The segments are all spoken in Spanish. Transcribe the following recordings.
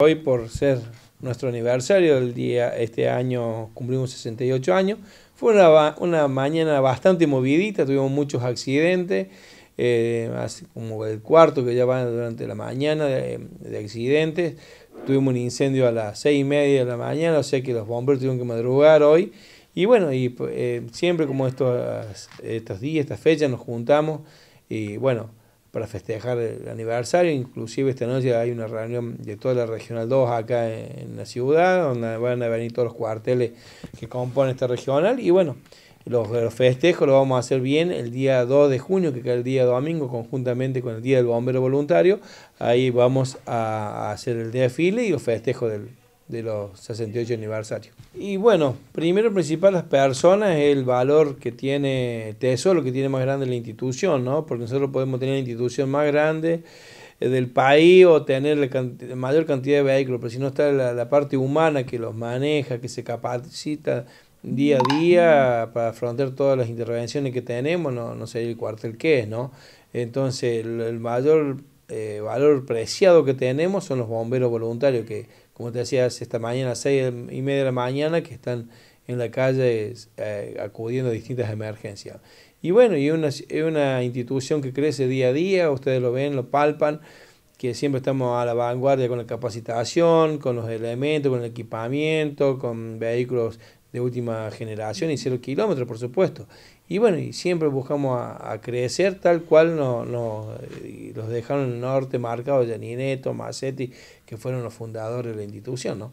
Hoy por ser nuestro aniversario del día, este año cumplimos 68 años, fue una, mañana bastante movidita, tuvimos muchos accidentes, eh, como el cuarto que ya van durante la mañana de, accidentes, tuvimos un incendio a las seis y media de la mañana, o sea que los bomberos tuvieron que madrugar hoy, y bueno, y, eh, siempre como estos, estos días, estas fechas nos juntamos, y bueno, para festejar el aniversario. Inclusive esta noche hay una reunión de toda la Regional 2 acá en la ciudad, donde van a venir todos los cuarteles que componen esta regional. Y bueno, los, los festejos los vamos a hacer bien el día 2 de junio, que es el día domingo, conjuntamente con el Día del Bombero Voluntario. Ahí vamos a hacer el desfile y los festejos del, de los 68 aniversarios. Y bueno, primero principal las personas, el valor que tiene tesoro, que tiene más grande la institución, ¿no? Porque nosotros podemos tener la institución más grande eh, del país o tener la, mayor cantidad de vehículos, pero si no está la, parte humana que los maneja, que se capacita día a día para afrontar todas las intervenciones que tenemos, no, sé el cuartel que es, ¿no? Entonces, el mayor eh, valor preciado que tenemos son los bomberos voluntarios, que como te decías esta mañana, a seis y media de la mañana, que están en la calle eh, acudiendo a distintas emergencias. Y bueno, y una, es una institución que crece día a día, ustedes lo ven, lo palpan, que siempre estamos a la vanguardia con la capacitación, con los elementos, con el equipamiento, con vehículos de última generación y cero kilómetros, por supuesto. Y bueno, y siempre buscamos a, crecer tal cual nos no, los dejaron en el norte marcados Gianineto, Macetti, que fueron los fundadores de la institución.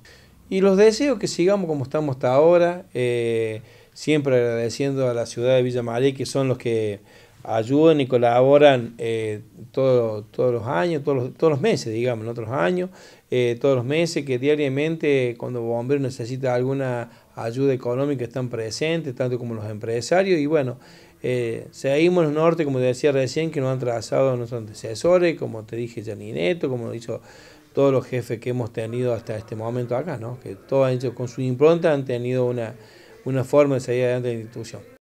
Y los deseo que sigamos como estamos hasta ahora, eh, siempre agradeciendo a la ciudad de Villa María, que son los que ayudan y colaboran eh, todos los años, todos los, todos los meses, digamos, en otros años, eh, todos los meses, que diariamente cuando Bomberos necesita alguna ayuda económica están presentes, tanto como los empresarios, y bueno, eh, seguimos en el norte, como te decía recién, que nos han trazado nuestros antecesores, como te dije, Janineto, como lo hizo todos los jefes que hemos tenido hasta este momento acá, que todos han hecho, con su impronta han tenido una, una forma de salir adelante de la institución.